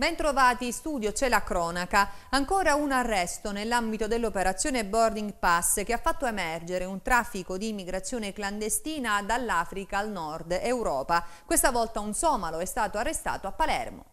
Bentrovati in studio, c'è la cronaca. Ancora un arresto nell'ambito dell'operazione Boarding Pass che ha fatto emergere un traffico di immigrazione clandestina dall'Africa al nord Europa. Questa volta un somalo è stato arrestato a Palermo.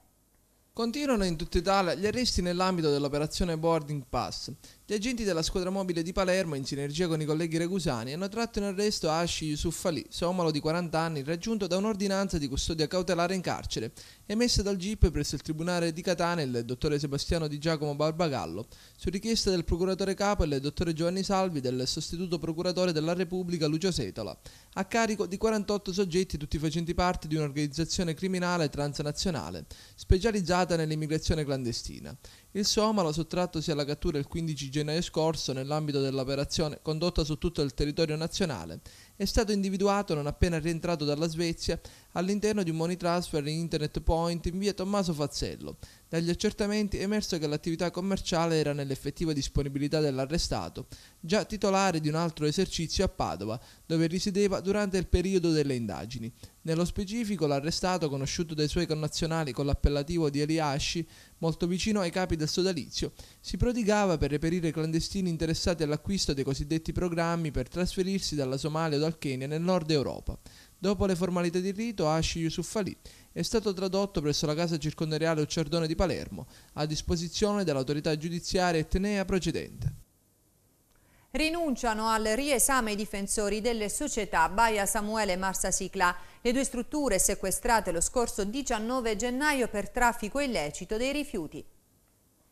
Continuano in tutta Italia gli arresti nell'ambito dell'operazione Boarding Pass, gli agenti della squadra mobile di Palermo, in sinergia con i colleghi regusani, hanno tratto in arresto Asci Yusuf Ali, somalo di 40 anni, raggiunto da un'ordinanza di custodia cautelare in carcere, emessa dal GIP presso il Tribunale di Catania il dottore Sebastiano Di Giacomo Barbagallo, su richiesta del procuratore capo e del dottore Giovanni Salvi del sostituto procuratore della Repubblica Lucio Setola, a carico di 48 soggetti tutti facenti parte di un'organizzazione criminale transnazionale, specializzata nell'immigrazione clandestina. Il somalo, sottratto sia alla cattura il 15 gennaio, gennaio scorso nell'ambito dell'operazione condotta su tutto il territorio nazionale, è stato individuato non appena rientrato dalla Svezia all'interno di un money transfer in Internet Point in via Tommaso Fazzello. Dagli accertamenti è emerso che l'attività commerciale era nell'effettiva disponibilità dell'arrestato, già titolare di un altro esercizio a Padova, dove risiedeva durante il periodo delle indagini. Nello specifico l'arrestato, conosciuto dai suoi connazionali con l'appellativo di Eliashi, molto vicino ai capi del sodalizio, si prodigava per reperire clandestini interessati all'acquisto dei cosiddetti programmi per trasferirsi dalla Somalia o dal Kenya nel nord Europa. Dopo le formalità di rito, Asci Yusuf Ali è stato tradotto presso la casa circondariale Occiardone di Palermo, a disposizione dell'autorità giudiziaria etnea procedente. Rinunciano al riesame i difensori delle società Baia Samuele e Marsa Sicla. Le due strutture sequestrate lo scorso 19 gennaio per traffico illecito dei rifiuti.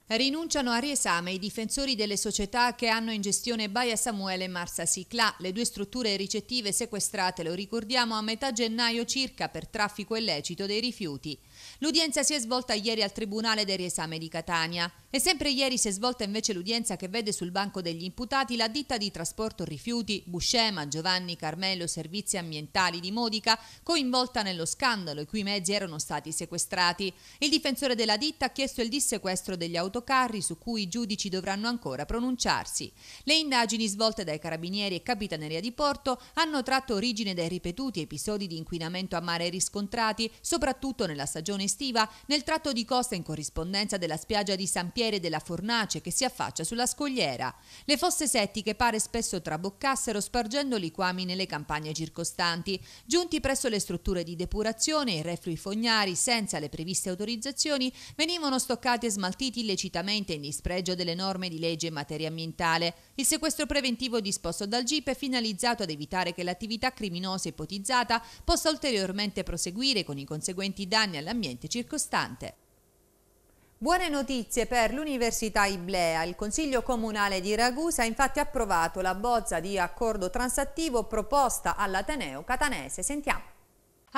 Rinunciano a riesame i difensori delle società che hanno in gestione Baia Samuele e Marsa Sicla, le due strutture ricettive sequestrate, lo ricordiamo, a metà gennaio circa per traffico illecito dei rifiuti. L'udienza si è svolta ieri al Tribunale del Riesame di Catania e sempre ieri si è svolta invece l'udienza che vede sul banco degli imputati la ditta di trasporto rifiuti Buscema Giovanni Carmelo Servizi Ambientali di Modica coinvolta nello scandalo i cui mezzi erano stati sequestrati. Il difensore della ditta ha chiesto il dissequestro degli autocarri su cui i giudici dovranno ancora pronunciarsi. Le indagini svolte dai carabinieri e capitaneria di Porto hanno tratto origine dai ripetuti episodi di inquinamento a mare riscontrati, soprattutto nella stagione stagione estiva nel tratto di costa in corrispondenza della spiaggia di San Piere della Fornace che si affaccia sulla scogliera. Le fosse settiche pare spesso traboccassero spargendo liquami nelle campagne circostanti. Giunti presso le strutture di depurazione, i reflui fognari, senza le previste autorizzazioni, venivano stoccati e smaltiti illecitamente in dispregio delle norme di legge in materia ambientale. Il sequestro preventivo disposto dal GIP è finalizzato ad evitare che l'attività criminosa ipotizzata possa ulteriormente proseguire con i conseguenti danni all'ambiente l'ambiente circostante. Buone notizie per l'Università Iblea. Il Consiglio Comunale di Ragusa ha infatti approvato la bozza di accordo transattivo proposta all'Ateneo Catanese. Sentiamo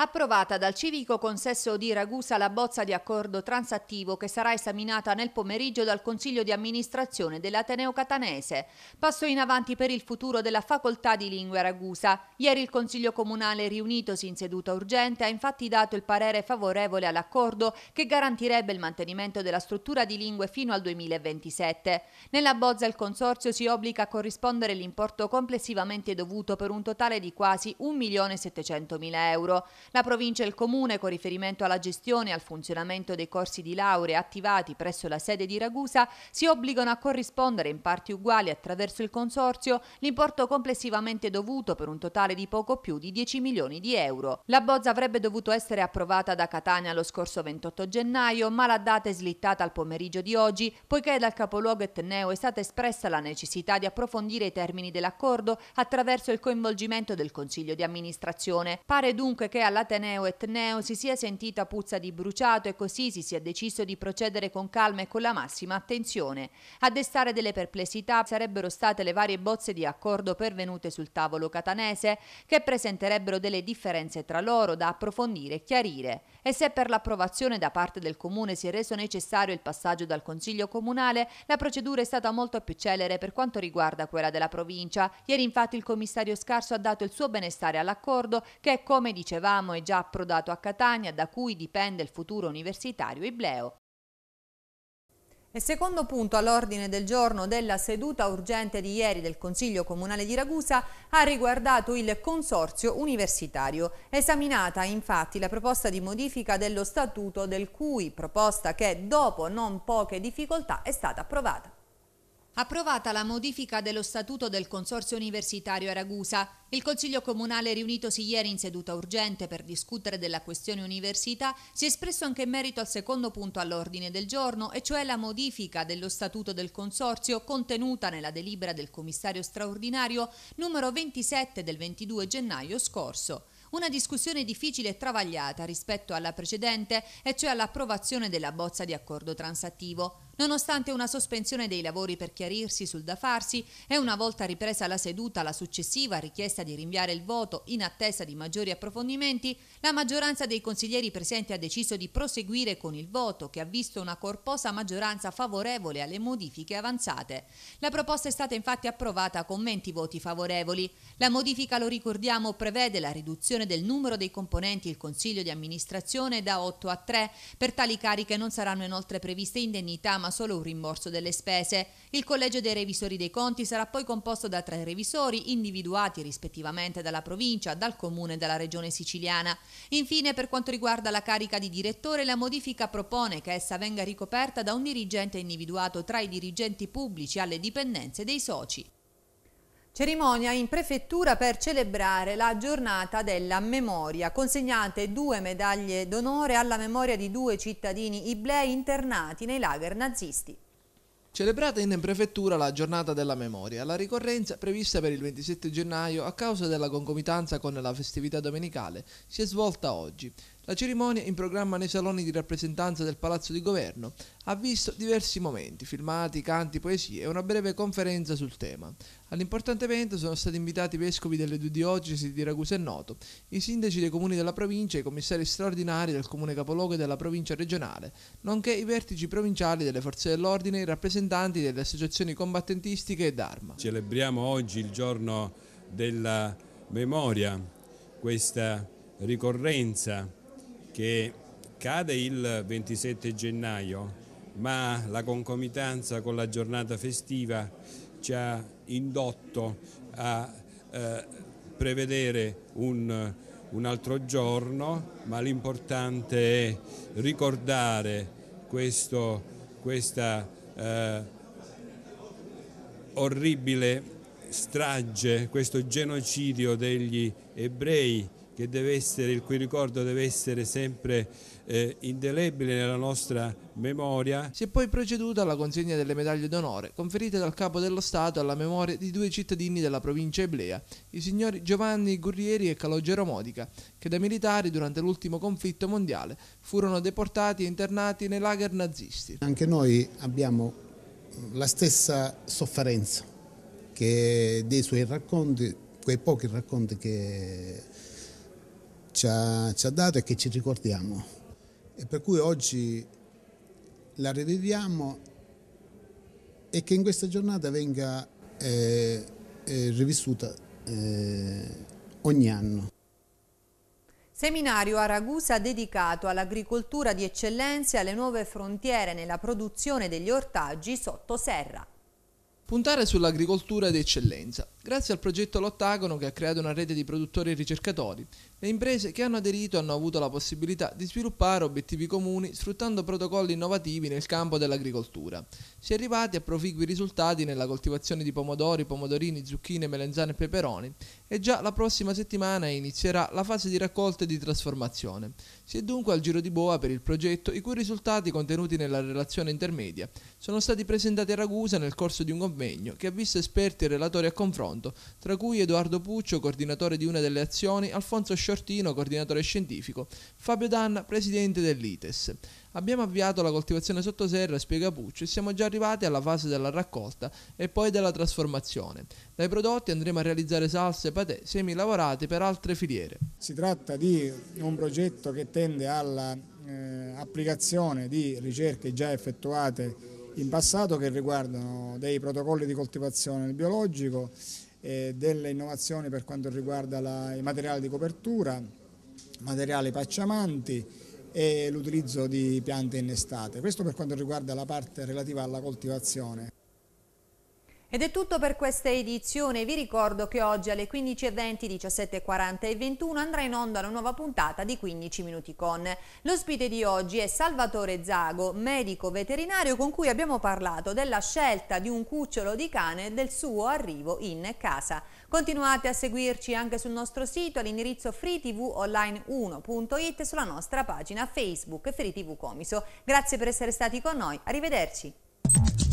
approvata dal civico consesso di Ragusa la bozza di accordo transattivo che sarà esaminata nel pomeriggio dal Consiglio di amministrazione dell'Ateneo Catanese. Passo in avanti per il futuro della Facoltà di Lingue Ragusa. Ieri il Consiglio Comunale riunitosi in seduta urgente ha infatti dato il parere favorevole all'accordo che garantirebbe il mantenimento della struttura di lingue fino al 2027. Nella bozza il Consorzio si obbliga a corrispondere l'importo complessivamente dovuto per un totale di quasi 1.700.000 euro. La provincia e il comune, con riferimento alla gestione e al funzionamento dei corsi di laurea attivati presso la sede di Ragusa, si obbligano a corrispondere in parti uguali attraverso il consorzio l'importo complessivamente dovuto per un totale di poco più di 10 milioni di euro. La bozza avrebbe dovuto essere approvata da Catania lo scorso 28 gennaio, ma la data è slittata al pomeriggio di oggi, poiché dal capoluogo etneo è stata espressa la necessità di approfondire i termini dell'accordo attraverso il coinvolgimento del Consiglio di amministrazione. Pare dunque che alla all'Ateneo Etneo si sia sentita puzza di bruciato e così si sia deciso di procedere con calma e con la massima attenzione. A destare delle perplessità sarebbero state le varie bozze di accordo pervenute sul tavolo catanese che presenterebbero delle differenze tra loro da approfondire e chiarire. E se per l'approvazione da parte del Comune si è reso necessario il passaggio dal Consiglio Comunale, la procedura è stata molto più celere per quanto riguarda quella della provincia. Ieri infatti il commissario Scarso ha dato il suo benestare all'accordo che, come dicevamo, dicevamo, è già approdato a Catania, da cui dipende il futuro universitario Ibleo. E secondo punto all'ordine del giorno della seduta urgente di ieri del Consiglio Comunale di Ragusa ha riguardato il Consorzio Universitario. Esaminata infatti la proposta di modifica dello Statuto del CUI, proposta che dopo non poche difficoltà è stata approvata. Approvata la modifica dello statuto del Consorzio Universitario Aragusa, il Consiglio Comunale riunitosi ieri in seduta urgente per discutere della questione università si è espresso anche in merito al secondo punto all'ordine del giorno, e cioè la modifica dello statuto del Consorzio contenuta nella delibera del commissario straordinario numero 27 del 22 gennaio scorso. Una discussione difficile e travagliata rispetto alla precedente, e cioè all'approvazione della bozza di accordo transattivo. Nonostante una sospensione dei lavori per chiarirsi sul da farsi e una volta ripresa la seduta la successiva richiesta di rinviare il voto in attesa di maggiori approfondimenti, la maggioranza dei consiglieri presenti ha deciso di proseguire con il voto che ha visto una corposa maggioranza favorevole alle modifiche avanzate. La proposta è stata infatti approvata con 20 voti favorevoli. La modifica, lo ricordiamo, prevede la riduzione del numero dei componenti il consiglio di amministrazione da 8 a 3. Per tali cariche non saranno inoltre previste indennità ma ma solo un rimborso delle spese. Il collegio dei revisori dei conti sarà poi composto da tre revisori individuati rispettivamente dalla provincia, dal comune e dalla regione siciliana. Infine, per quanto riguarda la carica di direttore, la modifica propone che essa venga ricoperta da un dirigente individuato tra i dirigenti pubblici alle dipendenze dei soci. Cerimonia in prefettura per celebrare la giornata della memoria. Consegnate due medaglie d'onore alla memoria di due cittadini iblei internati nei lager nazisti. Celebrata in prefettura la giornata della memoria, la ricorrenza prevista per il 27 gennaio a causa della concomitanza con la festività domenicale si è svolta oggi. La cerimonia, in programma nei saloni di rappresentanza del Palazzo di Governo, ha visto diversi momenti, filmati, canti, poesie e una breve conferenza sul tema. All'importante evento sono stati invitati i vescovi delle due diocesi di Ragusa e Noto, i sindaci dei comuni della provincia e i commissari straordinari del comune capoluogo e della provincia regionale, nonché i vertici provinciali delle forze dell'ordine e i rappresentanti delle associazioni combattentistiche e d'arma. Celebriamo oggi il giorno della memoria, questa ricorrenza che cade il 27 gennaio, ma la concomitanza con la giornata festiva ci ha indotto a eh, prevedere un, un altro giorno, ma l'importante è ricordare questo, questa eh, orribile strage, questo genocidio degli ebrei che deve essere, il cui ricordo deve essere sempre eh, indelebile nella nostra memoria. Si è poi proceduto alla consegna delle medaglie d'onore conferite dal Capo dello Stato alla memoria di due cittadini della provincia eblea, i signori Giovanni Gurrieri e Calogero Modica, che da militari durante l'ultimo conflitto mondiale furono deportati e internati nei lager nazisti. Anche noi abbiamo la stessa sofferenza che dei suoi racconti, quei pochi racconti che ci ha, ci ha dato e che ci ricordiamo. E per cui oggi la riviviamo e che in questa giornata venga eh, eh, rivissuta eh, ogni anno. Seminario a Ragusa dedicato all'agricoltura di eccellenza e alle nuove frontiere nella produzione degli ortaggi sotto serra. Puntare sull'agricoltura di eccellenza, Grazie al progetto L'Ottagono che ha creato una rete di produttori e ricercatori, le imprese che hanno aderito hanno avuto la possibilità di sviluppare obiettivi comuni sfruttando protocolli innovativi nel campo dell'agricoltura. Si è arrivati a proficui risultati nella coltivazione di pomodori, pomodorini, zucchine, melenzane e peperoni e già la prossima settimana inizierà la fase di raccolta e di trasformazione. Si è dunque al giro di boa per il progetto i cui risultati contenuti nella relazione intermedia sono stati presentati a Ragusa nel corso di un convegno che ha visto esperti e relatori a confronto Taranto, tra cui Edoardo Puccio, coordinatore di una delle azioni, Alfonso Sciortino, coordinatore scientifico, Fabio Danna, presidente dell'ITES. Abbiamo avviato la coltivazione sottoserra, spiega Puccio, e siamo già arrivati alla fase della raccolta e poi della trasformazione. Dai prodotti andremo a realizzare salse, patè, semi lavorati per altre filiere. Si tratta di un progetto che tende all'applicazione eh, di ricerche già effettuate in passato che riguardano dei protocolli di coltivazione biologico eh, delle innovazioni per quanto riguarda la, i materiali di copertura, materiali pacciamanti e l'utilizzo di piante innestate. Questo per quanto riguarda la parte relativa alla coltivazione. Ed è tutto per questa edizione, vi ricordo che oggi alle 15.20, 17.40 e 21 andrà in onda una nuova puntata di 15 Minuti Con. L'ospite di oggi è Salvatore Zago, medico veterinario con cui abbiamo parlato della scelta di un cucciolo di cane e del suo arrivo in casa. Continuate a seguirci anche sul nostro sito all'indirizzo freetvonline1.it e sulla nostra pagina Facebook FreeTV Comiso. Grazie per essere stati con noi, arrivederci.